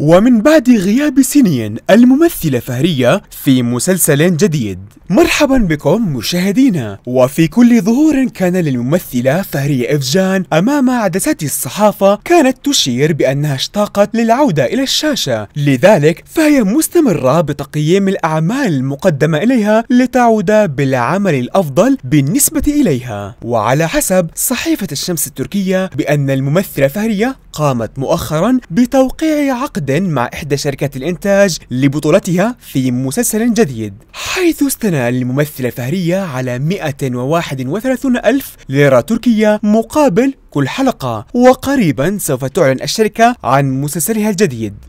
ومن بعد غياب سنين الممثلة فهرية في مسلسل جديد مرحبا بكم مشاهدينا وفي كل ظهور كان للممثلة فهرية إفجان أمام عدسات الصحافة كانت تشير بأنها اشتاقت للعودة إلى الشاشة لذلك فهي مستمرة بتقييم الأعمال المقدمة إليها لتعود بالعمل الأفضل بالنسبة إليها وعلى حسب صحيفة الشمس التركية بأن الممثلة فهرية قامت مؤخرا بتوقيع عقد مع إحدى شركات الإنتاج لبطولتها في مسلسل جديد حيث استنى الممثلة الفهرية على 131 ألف ليرة تركية مقابل كل حلقة وقريبا سوف تعلن الشركة عن مسلسلها الجديد